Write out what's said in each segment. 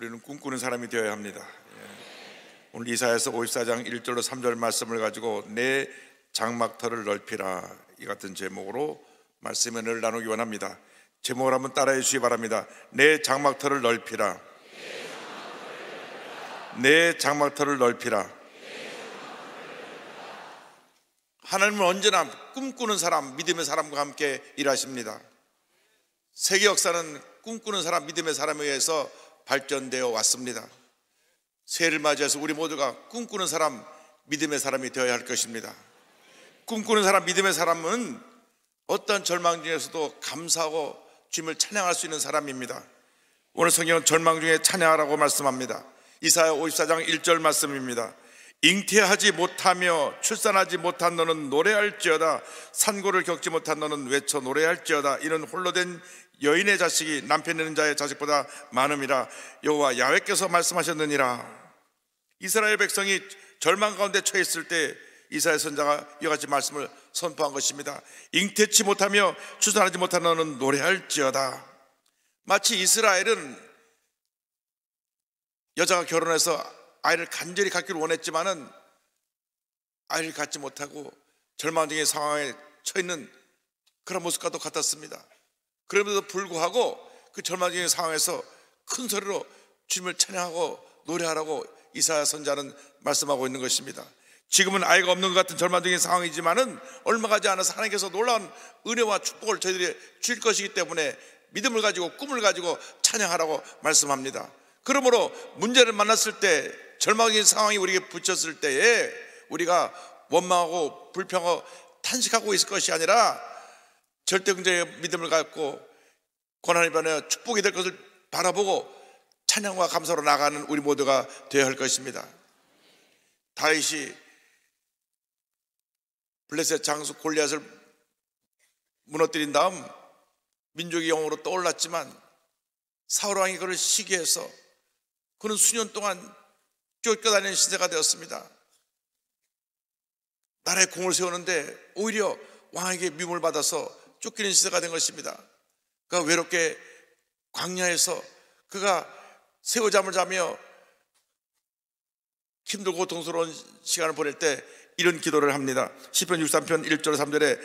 우리는 꿈꾸는 사람이 되어야 합니다. 예. 오늘 이사에서 54장 1절로 3절 말씀을 가지고 내 장막터를 넓히라 이 같은 제목으로 말씀을 나누기 원합니다. 제목을 한번 따라해 주시기 바랍니다. 내 장막터를 넓히라. 내 장막터를 넓히라. 하나님은 언제나 꿈꾸는 사람, 믿음의 사람과 함께 일하십니다. 세계 역사는 꿈꾸는 사람, 믿음의 사람에 의해서 발전되어 왔습니다. 새해를 맞이해서 우리 모두가 꿈꾸는 사람, 믿음의 사람이 되어야 할 것입니다. 꿈꾸는 사람, 믿음의 사람은 어떤 절망 중에서도 감사하고 주님을 찬양할 수 있는 사람입니다. 오늘 성경은 절망 중에 찬양하라고 말씀합니다. 이사야 54장 1절 말씀입니다. 잉태하지 못하며 출산하지 못한 너는 노래할지어다 산고를 겪지 못한 너는 외쳐 노래할지어다 이런 홀로 된 여인의 자식이 남편 되는 자의 자식보다 많음이라 여호와 야훼께서 말씀하셨느니라 이스라엘 백성이 절망 가운데 처해 있을 때이스라엘 선자가 이와 같이 말씀을 선포한 것입니다. 잉태치 못하며 추산하지 못한 너는 노래할지어다. 마치 이스라엘은 여자가 결혼해서 아이를 간절히 갖기를 원했지만은 아이를 갖지 못하고 절망적인 상황에 처해 있는 그런 모습과도 같았습니다. 그럼에도 불구하고 그 절망적인 상황에서 큰 소리로 주님을 찬양하고 노래하라고 이사야 선자는 말씀하고 있는 것입니다. 지금은 아이가 없는 것 같은 절망적인 상황이지만은 얼마 가지 않아서 하나님께서 놀라운 은혜와 축복을 저희들이 주실 것이기 때문에 믿음을 가지고 꿈을 가지고 찬양하라고 말씀합니다. 그러므로 문제를 만났을 때 절망적인 상황이 우리에게 붙였을 때에 우리가 원망하고 불평하고 탄식하고 있을 것이 아니라 절대 긍정의 믿음을 갖고 고난이 변해 축복이 될 것을 바라보고 찬양과 감사로 나가는 우리 모두가 되어야 할 것입니다. 다윗이 블레셋 장수 골리앗을 무너뜨린 다음 민족의 영웅으로 떠올랐지만 사울 왕이 그를 시기해서 그는 수년 동안 쫓겨다니는 시대가 되었습니다. 나라의 공을 세우는데 오히려 왕에게 미움을 받아서 쫓기는 시대가 된 것입니다. 그가 외롭게 광야에서 그가 새우잠을 자며 힘들고 고통스러운 시간을 보낼 때 이런 기도를 합니다. 10편 63편 1절 3절에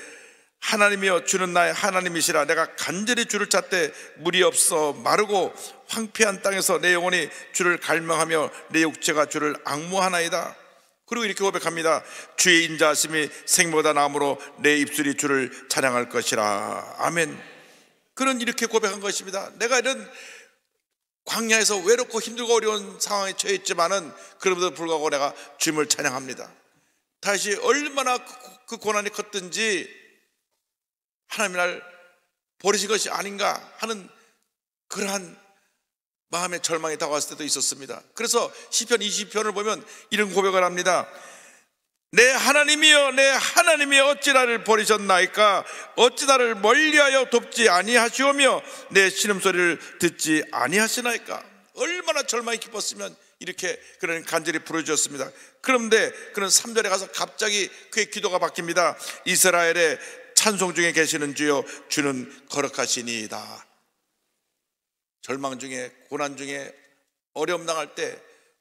하나님이여 주는 나의 하나님이시라 내가 간절히 주를 찾되 물이 없어 마르고 황폐한 땅에서 내 영혼이 주를 갈망하며 내 육체가 주를 악무하나이다. 그리고 이렇게 고백합니다. 주의 인자심이 생보다 남으로 내 입술이 주를 찬양할 것이라. 아멘. 그는 이렇게 고백한 것입니다. 내가 이런 광야에서 외롭고 힘들고 어려운 상황에 처해 있지만은 그럼에도 불구하고 내가 주님을 찬양합니다. 다시 얼마나 그, 그 고난이 컸든지 하나님 날 버리신 것이 아닌가 하는 그러한 마음의 절망이 다가왔을 때도 있었습니다. 그래서 시편 20편을 보면 이런 고백을 합니다. 내 하나님이여 내 하나님이여 어찌 나를 버리셨나이까 어찌 나를 멀리하여 돕지 아니하시오며 내 신음소리를 듣지 아니하시나이까 얼마나 절망이 깊었으면 이렇게 그런 간절히 부르짖었습니다. 그런데 그런 3절에 가서 갑자기 그의 기도가 바뀝니다. 이스라엘의 찬송 중에 계시는 주여 주는 거룩하시니이다. 절망 중에 고난 중에 어려움 당할 때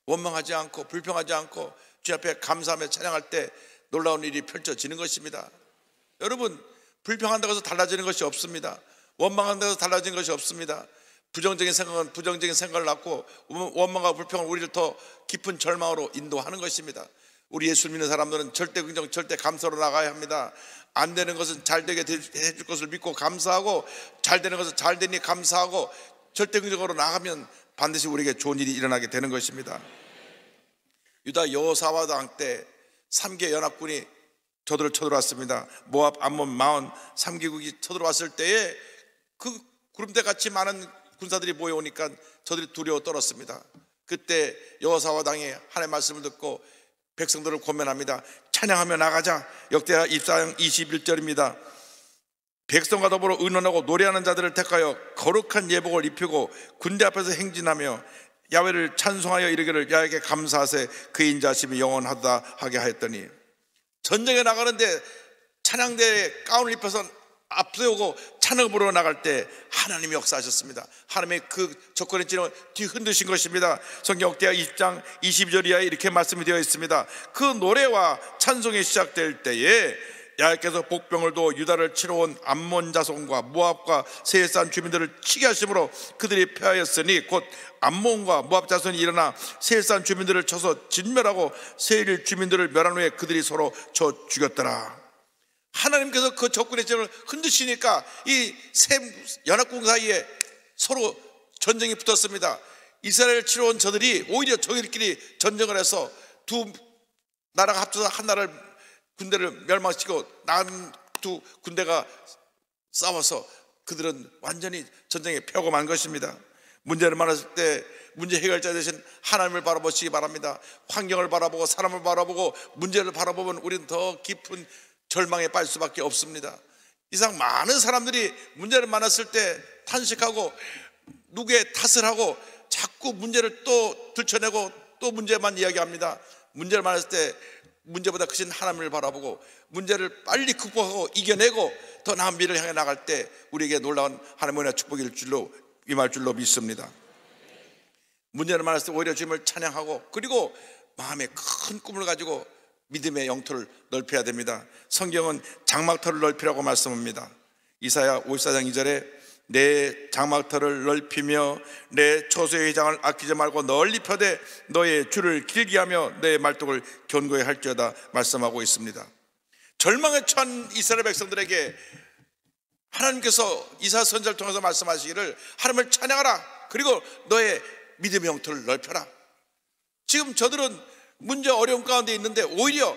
원망하지 않고 불평하지 않고 주 앞에 감사하며 찬양할 때 놀라운 일이 펼쳐지는 것입니다. 여러분 불평한다고 해서 달라지는 것이 없습니다. 원망한다고 해서 달라지는 것이 없습니다. 부정적인 생각은 부정적인 생각을 낳고 원망과 불평은 우리를 더 깊은 절망으로 인도하는 것입니다. 우리 예수 믿는 사람들은 절대 긍정, 절대 감사로 나가야 합니다. 안 되는 것은 잘 되게 해줄 것을 믿고 감사하고 잘 되는 것은 잘 되니 감사하고 절대적으로 나가면 반드시 우리에게 좋은 일이 일어나게 되는 것입니다. 유다 여호사와당 때 3개 연합군이 저들을 쳐들어왔습니다. 모압, 암몬, 마온 3개국이 쳐들어왔을 때에 그 구름대 같이 많은 군사들이 모여오니까 저들이 두려워 떨었습니다. 그때 여호사와당이 하나의 말씀을 듣고 백성들을 고면합니다. 찬양하며 나가자. 역대하 24장 21절입니다. 백성과 더불어 의논하고 노래하는 자들을 택하여 거룩한 예복을 입히고 군대 앞에서 행진하며 야외를 찬송하여 이르기를 야에게 감사하세 그 인자심이 영원하다 하게 하였더니 전쟁에 나가는데 찬양대에 가운을 입혀서 앞세우고 찬양 으로 나갈 때 하나님이 역사하셨습니다. 하나님의 그 조건의 진을 뒤흔드신 것입니다. 성경 역대하 20장 22절 이하에 이렇게 말씀이 되어 있습니다. 그 노래와 찬송이 시작될 때에 야외께서 복병을도 유다를 치러온 암몬 자손과 모압과 세산 주민들을 치게 하심으로 그들이 패하였으니 곧 암몬과 모압 자손이 일어나 세산 주민들을 쳐서 진멸하고 세일 주민들을 멸한 후에 그들이 서로 쳐 죽였더라. 하나님께서 그 적군의 전을 흔드시니까 이 세 연합군 사이에 서로 전쟁이 붙었습니다. 이스라엘 치러온 저들이 오히려 저들끼리 전쟁을 해서 두 나라가 합쳐서 한 나라를 군대를 멸망시키고 남두 군대가 싸워서 그들은 완전히 전쟁에 폐고만 것입니다. 문제를 말했을 때 문제 해결자 대신 하나님을 바라보시기 바랍니다. 환경을 바라보고 사람을 바라보고 문제를 바라보면 우리는 더 깊은 절망에 빠질 수밖에 없습니다. 이상 많은 사람들이 문제를 만났을 때 탄식하고 누구의 탓을 하고 자꾸 문제를 또 들춰내고 또 문제만 이야기합니다. 문제를 만났을 때 문제보다 크신 하나님을 바라보고 문제를 빨리 극복하고 이겨내고 더 나은 미래를 향해 나갈 때 우리에게 놀라운 하나님의 축복일 줄로 임할 줄로 믿습니다. 문제를 만났을 때 오히려 주님을 찬양하고 그리고 마음에 큰 꿈을 가지고 믿음의 영토를 넓혀야 됩니다. 성경은 장막터를 넓히라고 말씀합니다. 이사야 54장 2절에 내 장막터를 넓히며 내 초소의 장을 아끼지 말고 널리 펴되 너의 줄을 길게 하며 내 말뚝을 견고히 할지어다 말씀하고 있습니다. 절망에 처한 이스라엘 백성들에게 하나님께서 이사 선자를 통해서 말씀하시기를 하나님을 찬양하라 그리고 너의 믿음의 형태를 넓혀라. 지금 저들은 문제 어려움 가운데 있는데 오히려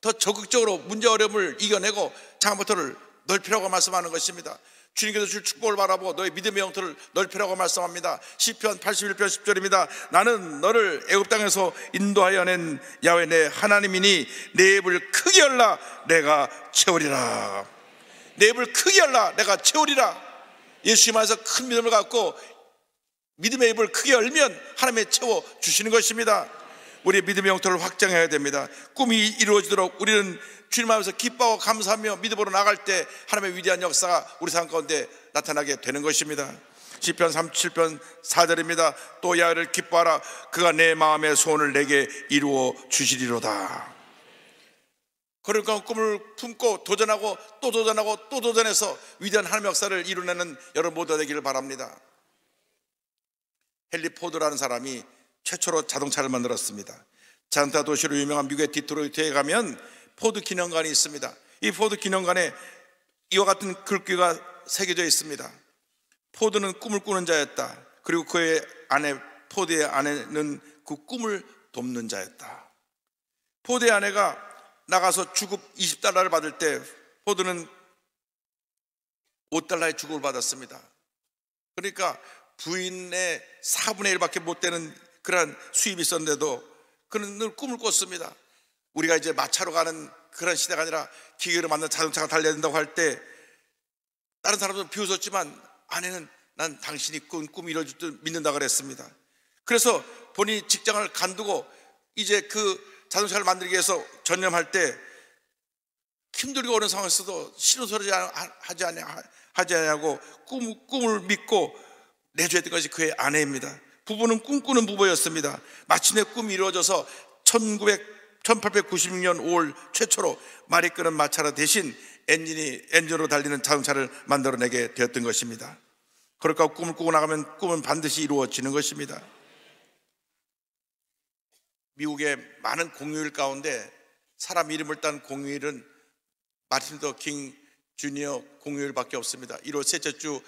더 적극적으로 문제 어려움을 이겨내고 장부터를 넓히라고 말씀하는 것입니다. 주님께서 줄 축복을 바라보고 너의 믿음의 영토를 넓히라고 말씀합니다. 시편 81편 10절입니다. 나는 너를 애굽 땅에서 인도하여 낸 야훼 내 하나님이니 내 입을 크게 열라 내가 채우리라. 내 입을 크게 열라 내가 채우리라. 예수님 안에서 큰 믿음을 갖고 믿음의 입을 크게 열면 하나님의 채워 주시는 것입니다. 우리의 믿음의 영토를 확장해야 됩니다. 꿈이 이루어지도록 우리는 주님 앞에서 기뻐하고 감사하며 믿음으로 나갈 때 하나님의 위대한 역사가 우리 삶 가운데 나타나게 되는 것입니다. 1 0편 37편 4절입니다. 또 야를 기뻐하라 그가 내 마음의 소원을 내게 이루어 주시리로다. 그러니까 꿈을 품고 도전하고 또 도전하고 또 도전해서 위대한 하나님의 역사를 이루내는 여러분 모두 되기를 바랍니다. 헨리 포드라는 사람이 최초로 자동차를 만들었습니다. 잔타 도시로 유명한 미국의 디트로이트에 가면 포드 기념관이 있습니다. 이 포드 기념관에 이와 같은 글귀가 새겨져 있습니다. 포드는 꿈을 꾸는 자였다. 그리고 그의 아내 포드의 아내는 그 꿈을 돕는 자였다. 포드의 아내가 나가서 주급 20달러를 받을 때 포드는 5달러의 주급을 받았습니다. 그러니까 부인의 4분의 1밖에 못 되는 그러한 수입이 있었는데도 그는 늘 꿈을 꿨습니다. 우리가 이제 마차로 가는 그런 시대가 아니라 기계로 만든 자동차가 달려야 된다고 할 때 다른 사람들은 비웃었지만 아내는 난 당신이 꾼 꿈이 이뤄질 줄 믿는다 그랬습니다. 그래서 본인이 직장을 간두고 이제 그 자동차를 만들기 위해서 전념할 때 힘들고 어려운 상황에서도 신호소리 하지 않냐, 하지 않냐고 꿈, 꿈을 믿고 내주했던 것이 그의 아내입니다. 부부는 꿈꾸는 부부였습니다. 마침내 꿈이 이루어져서 1 9 1896년 5월 최초로 말이 끄는 마차라 대신 엔진이 엔진으로 달리는 자동차를 만들어내게 되었던 것입니다. 그러니까 꿈을 꾸고 나가면 꿈은 반드시 이루어지는 것입니다. 미국의 많은 공휴일 가운데 사람 이름을 딴 공휴일은 마틴 더 킹 주니어 공휴일밖에 없습니다. 1월 셋째 주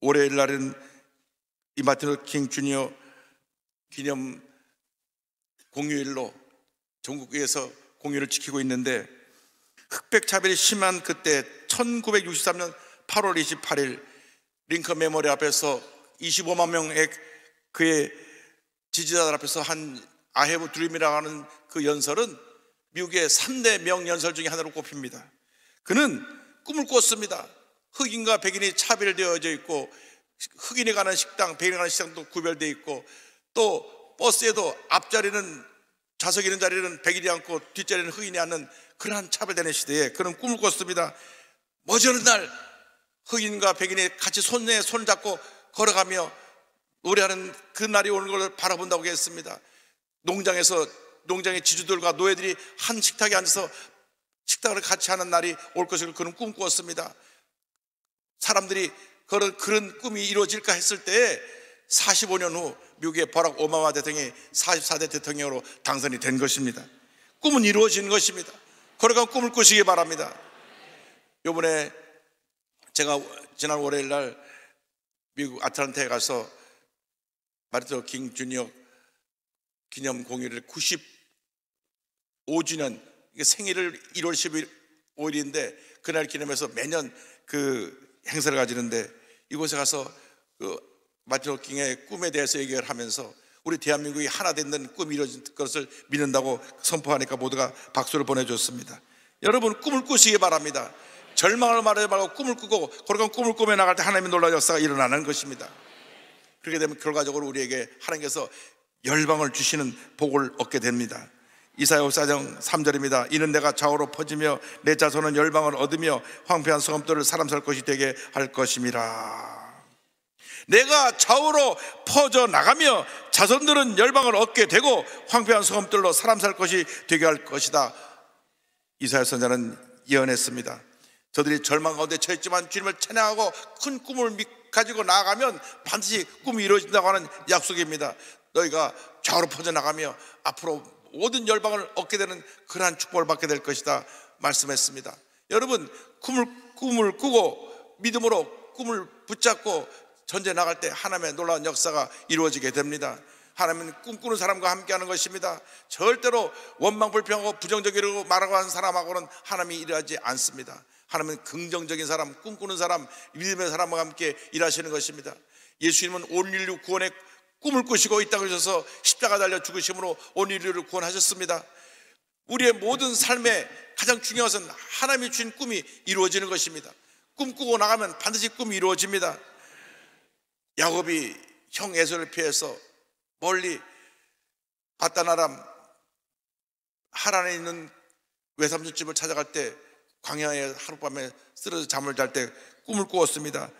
월요일 날은 이 마틴 루킹 주니어 기념 공휴일로 전국에서 공휴일을 지키고 있는데 흑백 차별이 심한 그때 1963년 8월 28일 링컨 메모리 앞에서 25만 명의 그의 지지자들 앞에서 한 아헤브 드림이라고 하는 그 연설은 미국의 3대 명연설 중에 하나로 꼽힙니다. 그는 꿈을 꿨습니다. 흑인과 백인이 차별되어져 있고 흑인이 가는 식당, 백인이 가는 식당도 구별되어 있고 또 버스에도 앞자리는 좌석 있는 자리는 백인이 앉고 뒷자리는 흑인이 앉는 그러한 차별되는 시대에 그런 꿈을 꿨습니다. 머지않은 날 흑인과 백인이 같이 손에 손을 잡고 걸어가며 노래하는 그 날이 오는 걸 바라본다고 했습니다. 농장에서 농장의 지주들과 노예들이 한 식탁에 앉아서 식탁을 같이 하는 날이 올 것을 그는 꿈꾸었습니다. 사람들이 그런, 그런 꿈이 이루어질까 했을 때에 45년 후 미국의 버락 오마마 대통령이 44대 대통령으로 당선이 된 것입니다. 꿈은 이루어진 것입니다. 그러니까 꿈을 꾸시기 바랍니다. 요번에 제가 지난 월요일 날 미국 아틀란타에 가서 마르토 킹 주니어 기념 공휴일 95주년 생일을 1월 15일인데 그날 기념해서 매년 그 행사를 가지는데 이곳에 가서 그 마틴 호킹의 꿈에 대해서 얘기를 하면서 우리 대한민국이 하나 된다는 꿈이 이루어진 것을 믿는다고 선포하니까 모두가 박수를 보내줬습니다. 여러분 꿈을 꾸시기 바랍니다. 절망을 말하지 말고 꿈을 꾸고 그런 꿈을 꾸며 나갈 때 하나님의 놀라운 역사가 일어나는 것입니다. 그렇게 되면 결과적으로 우리에게 하나님께서 열방을 주시는 복을 얻게 됩니다. 이사야 사장 3절입니다. 이는 내가 좌우로 퍼지며 내 자손은 열방을 얻으며 황폐한 성읍들을 사람 살 것이 되게 할 것임이라. 내가 좌우로 퍼져 나가며 자손들은 열방을 얻게 되고 황폐한 성읍들로 사람 살 것이 되게 할 것이다. 이사야 선자는 예언했습니다. 저들이 절망 가운데 처했지만 주님을 찬양하고 큰 꿈을 가지고 나아가면 반드시 꿈이 이루어진다고 하는 약속입니다. 너희가 좌우로 퍼져 나가며 앞으로 모든 열방을 얻게 되는 그러한 축복을 받게 될 것이다 말씀했습니다. 여러분 꿈을 꿈을 꾸고 믿음으로 꿈을 붙잡고 전제 나갈 때 하나님의 놀라운 역사가 이루어지게 됩니다. 하나님은 꿈꾸는 사람과 함께하는 것입니다. 절대로 원망 불평하고 부정적이라고 말하고 하는 사람하고는 하나님이 일하지 않습니다. 하나님은 긍정적인 사람, 꿈꾸는 사람, 믿음의 사람과 함께 일하시는 것입니다. 예수님은 온 인류 구원의 꿈을 꾸시고 이 땅에 오셔서 십자가 달려 죽으심으로 온 인류를 구원하셨습니다. 우리의 모든 삶에 가장 중요한 것은 하나님이 주신 꿈이 이루어지는 것입니다. 꿈꾸고 나가면 반드시 꿈이 이루어집니다. 야곱이 형 에서를 피해서 멀리 바다나람 하란에 있는 외삼촌집을 찾아갈 때 광야에 하룻밤에 쓰러져 잠을 잘 때 꿈을 꾸었습니다.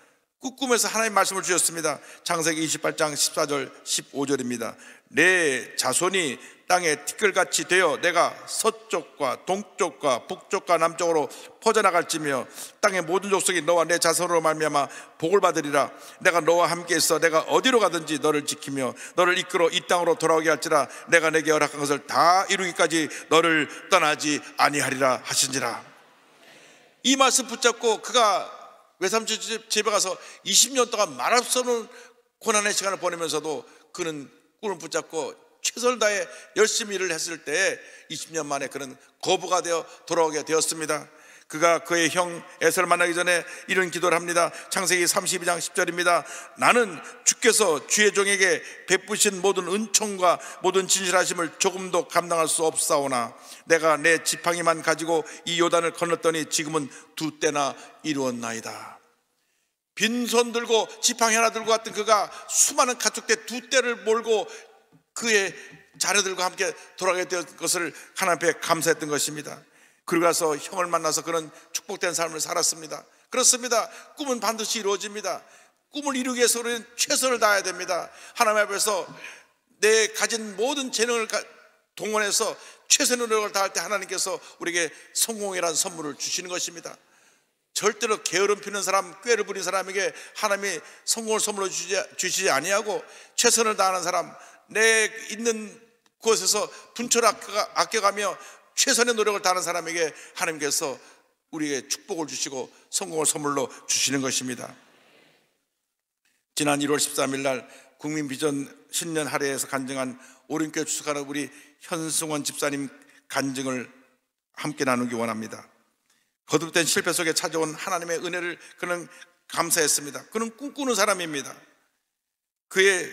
꿈에서 하나님 말씀을 주셨습니다. 창세기 28장 14절 15절입니다. 내 자손이 땅에 티끌같이 되어 내가 서쪽과 동쪽과 북쪽과 남쪽으로 퍼져나갈지며 땅의 모든 족속이 너와 내 자손으로 말미암아 복을 받으리라 내가 너와 함께 있어 내가 어디로 가든지 너를 지키며 너를 이끌어 이 땅으로 돌아오게 할지라 내가 내게 허락한 것을 다 이루기까지 너를 떠나지 아니하리라 하신지라 이 말씀 붙잡고 그가 외삼촌 집에 가서 20년 동안 말없이 고난의 시간을 보내면서도 그는 꿈을 붙잡고 최선을 다해 열심히 일을 했을 때 20년 만에 그는 거부가 되어 돌아오게 되었습니다. 그가 그의 형 에서를 만나기 전에 이런 기도를 합니다. 창세기 32장 10절입니다. 나는 주께서 주의 종에게 베푸신 모든 은총과 모든 진실하심을 조금도 감당할 수 없사오나 내가 내 지팡이만 가지고 이 요단을 건넜더니 지금은 두 때나 이루었나이다. 빈손 들고 지팡이 하나 들고 왔던 그가 수많은 가축대 두 떼를 몰고 그의 자녀들과 함께 돌아가게 된 것을 하나님 앞에 감사했던 것입니다. 그리고 가서 형을 만나서 그런 축복된 삶을 살았습니다. 그렇습니다. 꿈은 반드시 이루어집니다. 꿈을 이루기 위해서 우리는 최선을 다해야 됩니다. 하나님 앞에서 내 가진 모든 재능을 동원해서 최선의 노력을 다할 때 하나님께서 우리에게 성공이라는 선물을 주시는 것입니다. 절대로 게으름 피는 사람, 꾀를 부린 사람에게 하나님이 성공을 선물로 주지, 주시지 아니하고 최선을 다하는 사람, 내 있는 곳에서 분초 아껴가며 최선의 노력을 다하는 사람에게 하나님께서 우리에게 축복을 주시고 성공을 선물로 주시는 것입니다. 지난 1월 13일 날 국민 비전 신년 할례에서 간증한 오륜교회 추석하는 우리 현승원 집사님 간증을 함께 나누기 원합니다. 거듭된 실패 속에 찾아온 하나님의 은혜를 그는 감사했습니다. 그는 꿈꾸는 사람입니다. 그의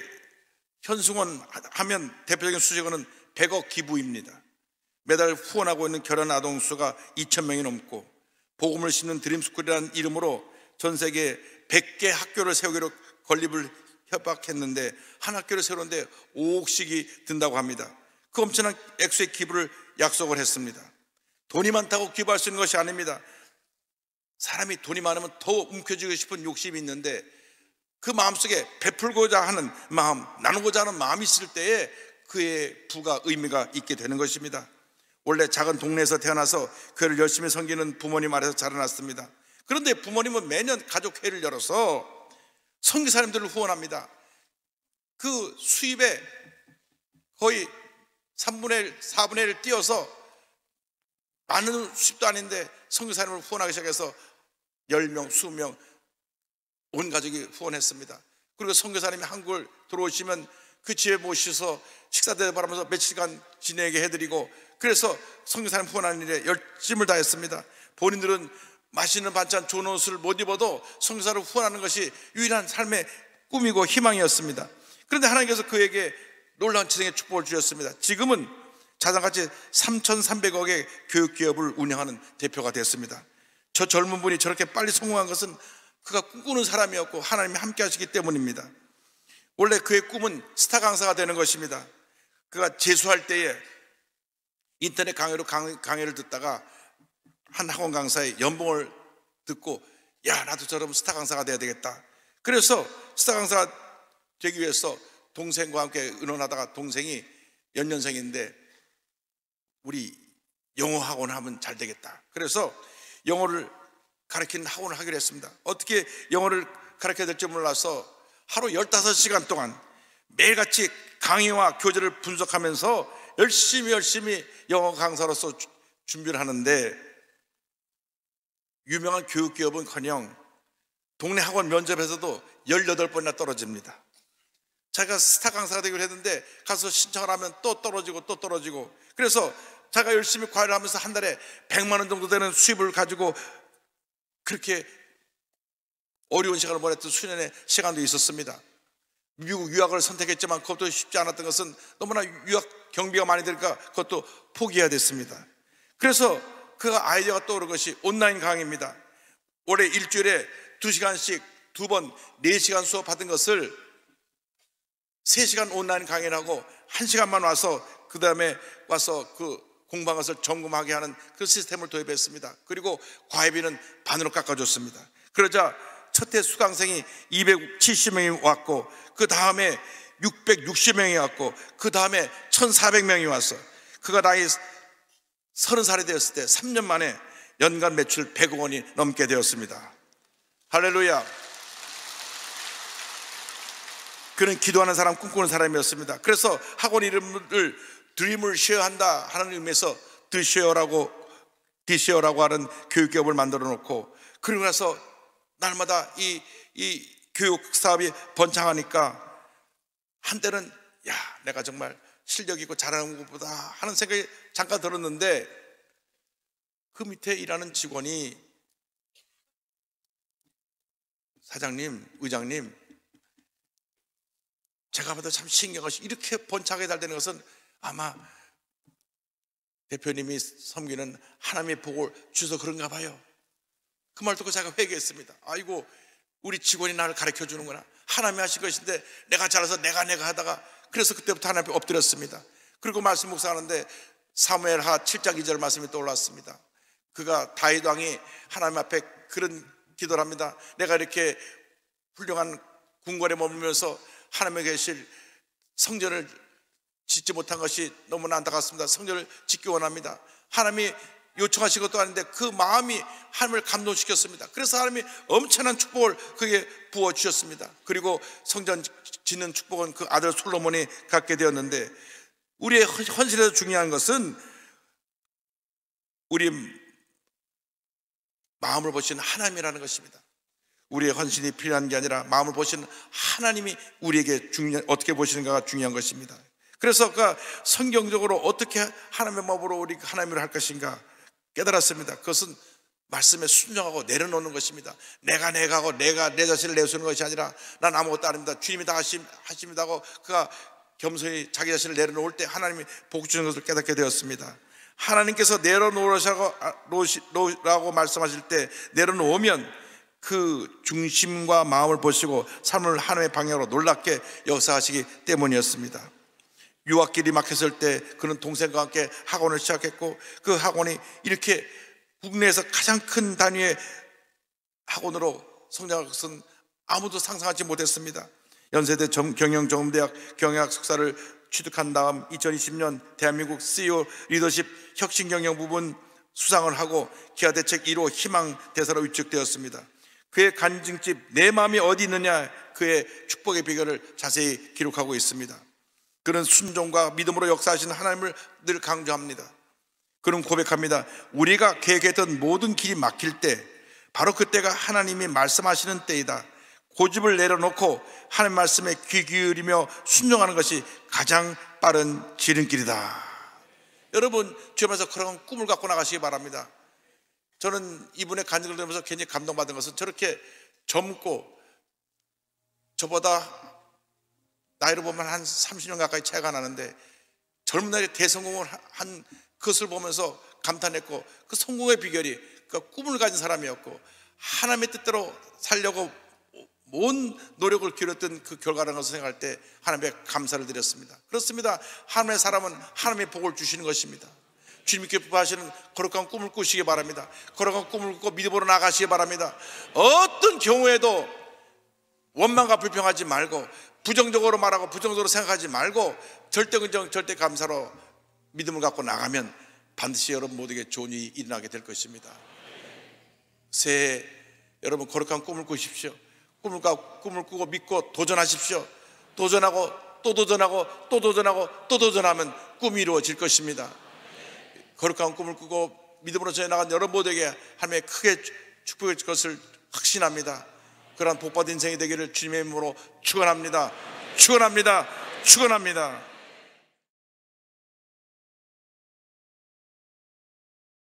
현승원 하면 대표적인 수식어는 100억 기부입니다. 매달 후원하고 있는 결혼 아동 수가 2천 명이 넘고 복음을 심는 드림스쿨이라는 이름으로 전 세계 100개 학교를 세우기로 건립을 협박했는데 한 학교를 세우는데 5억씩이 든다고 합니다. 그 엄청난 액수의 기부를 약속을 했습니다. 돈이 많다고 기부할 수 있는 것이 아닙니다. 사람이 돈이 많으면 더 움켜쥐고 싶은 욕심이 있는데 그 마음속에 베풀고자 하는 마음, 나누고자 하는 마음이 있을 때에 그의 부가 의미가 있게 되는 것입니다. 원래 작은 동네에서 태어나서 교회를 열심히 섬기는 부모님 아래서 자라났습니다. 그런데 부모님은 매년 가족회를 열어서 성교사님들을 후원합니다. 그수입에 거의 3분의 1, 4분의 1을 띄어서 많은 수입도 아닌데 성교사님을 후원하기 시작해서 10명, 20명 온 가족이 후원했습니다. 그리고 성교사님이 한국을 들어오시면 그 집에 모셔서 식사 대를바라면서 며칠간 지내게 해드리고 그래서 성교사님 후원하는 일에 열심을 다했습니다. 본인들은 맛있는 반찬 좋은 옷을 못 입어도 성교사를 후원하는 것이 유일한 삶의 꿈이고 희망이었습니다. 그런데 하나님께서 그에게 놀라운 지생의 축복을 주셨습니다. 지금은 자산가치 3,300억의 교육기업을 운영하는 대표가 됐습니다. 저 젊은 분이 저렇게 빨리 성공한 것은 그가 꿈꾸는 사람이었고 하나님이 함께 하시기 때문입니다. 원래 그의 꿈은 스타 강사가 되는 것입니다. 그가 재수할 때에 인터넷 강의로 강의, 를 듣다가 한 학원 강사의 연봉을 듣고 야 나도 저럼 스타 강사가 돼야 되겠다. 그래서 스타 강사 되기 위해서 동생과 함께 의논하다가 동생이 연년생인데 우리 영어 학원 하면 잘 되겠다. 그래서 영어를 가르치는 학원을 하기로 했습니다. 어떻게 영어를 가르쳐야 될지 몰라서 하루 15시간 동안 매일같이 강의와 교재를 분석하면서 열심히 열심히 영어 강사로서 준비를 하는데 유명한 교육기업은커녕 동네 학원 면접에서도 18번이나 떨어집니다. 자기가 스타 강사가 되기로 했는데 가서 신청을 하면 또 떨어지고 또 떨어지고 그래서 자기가 열심히 과외를 하면서 한 달에 100만 원 정도 되는 수입을 가지고 그렇게 어려운 시간을 보냈던 수련의 시간도 있었습니다. 미국 유학을 선택했지만 그것도 쉽지 않았던 것은 너무나 유학 경비가 많이 들까 그것도 포기해야 됐습니다. 그래서 그 아이디어가 떠오른 것이 온라인 강의입니다. 올해 일주일에 두시간씩 두 번, 네시간 수업 받은 것을 세시간 온라인 강의를 하고 한시간만 와서 그 다음에 와서 그 공부한 것을 점검하게 하는 그 시스템을 도입했습니다. 그리고 과외비는 반으로 깎아줬습니다. 그러자 첫해 수강생이 270명이 왔고 그 다음에 660명이 왔고 그 다음에 1400명이 왔어 그가 나이 30살이 되었을 때 3년 만에 연간 매출 100억 원이 넘게 되었습니다 할렐루야 그는 기도하는 사람 꿈꾸는 사람이었습니다 그래서 학원 이름을 드림을 쉐어한다 하는 의미에서 드쉐어라고 디쉐어라고 하는 교육기업을 만들어 놓고 그리고 나서 날마다 이, 이 교육 사업이 번창하니까 한때는 야, 내가 정말 실력 있고 잘하는 것보다 하는 생각이 잠깐 들었는데 그 밑에 일하는 직원이 사장님, 의장님, 제가 봐도 참 신기하고 이렇게 번창하게 잘 되는 것은 아마 대표님이 섬기는 하나님의 복을 주셔서 그런가 봐요. 그말 듣고 제가 회개했습니다. 아이고, 우리 직원이 나를 가르쳐 주는구나. 하나님이 하신 것인데 내가 잘해서 내가 내가 하다가 그래서 그때부터 하나님 앞에 엎드렸습니다. 그리고 말씀 묵상하는데 사무엘 하 7장 2절 말씀이 떠올랐습니다. 그가 다윗 왕이 하나님 앞에 그런 기도를 합니다. 내가 이렇게 훌륭한 궁궐에 머물면서 하나님의 계실 성전을 짓지 못한 것이 너무나 안타깝습니다. 성전을 짓기 원합니다. 하나님이 요청하신 것도 아닌데 그 마음이 하나님을 감동시켰습니다. 그래서 하나님이 엄청난 축복을 그게 에 부어 주셨습니다. 그리고 성전 짓는 축복은 그 아들 솔로몬이 갖게 되었는데 우리의 헌신에서 중요한 것은 우리 마음을 보신 하나님이라는 것입니다. 우리의 헌신이 필요한 게 아니라 마음을 보신 하나님이 우리에게 중요 어떻게 보시는가가 중요한 것입니다. 그래서 그 성경적으로 어떻게 하나님의 마음으로 우리 하나님을 할 것인가 깨달았습니다. 그것은 말씀에 순종하고 내려놓는 것입니다. 내가 내가 고 내가 내 자신을 내세우는 것이 아니라 난 아무것도 아닙니다. 주님이 다 하심, 하십니다 고 그가 겸손히 자기 자신을 내려놓을 때 하나님이 복 주는 것을 깨닫게 되었습니다. 하나님께서 내려놓으라고 아, 말씀하실 때 내려놓으면 그 중심과 마음을 보시고 삶을 하나님의 방향으로 놀랍게 역사하시기 때문이었습니다. 유학길이 막혔을 때 그는 동생과 함께 학원을 시작했고 그 학원이 이렇게 국내에서 가장 큰 단위의 학원으로 성장한 것은 아무도 상상하지 못했습니다. 연세대 경영정음대학 경영학 석사를 취득한 다음 2020년 대한민국 CEO 리더십 혁신경영 부분 수상을 하고 기아대책 1호 희망 대사로 위축되었습니다 그의 간증집 내 마음이 어디 있느냐 그의 축복의 비결을 자세히 기록하고 있습니다. 그런 순종과 믿음으로 역사하신 하나님을 늘 강조합니다. 그럼 고백합니다. 우리가 계획했던 모든 길이 막힐 때, 바로 그때가 하나님이 말씀하시는 때이다. 고집을 내려놓고 하나님 말씀에 귀 기울이며 순종하는 것이 가장 빠른 지름길이다. 여러분, 주변에서 그런 꿈을 갖고 나가시기 바랍니다. 저는 이분의 간증을 들으면서 굉장히 감동받은 것은 저렇게 젊고 저보다 나이로 보면 한 30년 가까이 차이가 나는데 젊은 나이에 대성공을 한 그것을 보면서 감탄했고 그 성공의 비결이 그 꿈을 가진 사람이었고 하나님의 뜻대로 살려고 온 노력을 기울였던 그 결과라는 것을 생각할 때 하나님께 감사를 드렸습니다. 그렇습니다. 하나님의 사람은 하나님의 복을 주시는 것입니다. 주님께부뻐하시는 거룩한 꿈을 꾸시기 바랍니다. 거룩한 꿈을 꾸고 믿음으로 나가시기 바랍니다. 어떤 경우에도 원망과 불평하지 말고 부정적으로 말하고 부정적으로 생각하지 말고 절대 긍정 절대 감사로 믿음을 갖고 나가면 반드시 여러분 모두에게 좋은 일이 일어나게 될 것입니다. 새해 여러분 거룩한 꿈을 꾸십시오. 꿈을, 꾸, 꿈을 꾸고 믿고 도전하십시오. 도전하고 또 도전하고 또 도전하고 또 도전하면 꿈이 이루어질 것입니다. 거룩한 꿈을 꾸고 믿음으로 전해 나간 여러분 모두에게 하나님의 크게 축복의 것을 확신합니다. 그러한 복받은 인생이 되기를 주님의 이름으로 축원합니다. 축원합니다. 축원합니다.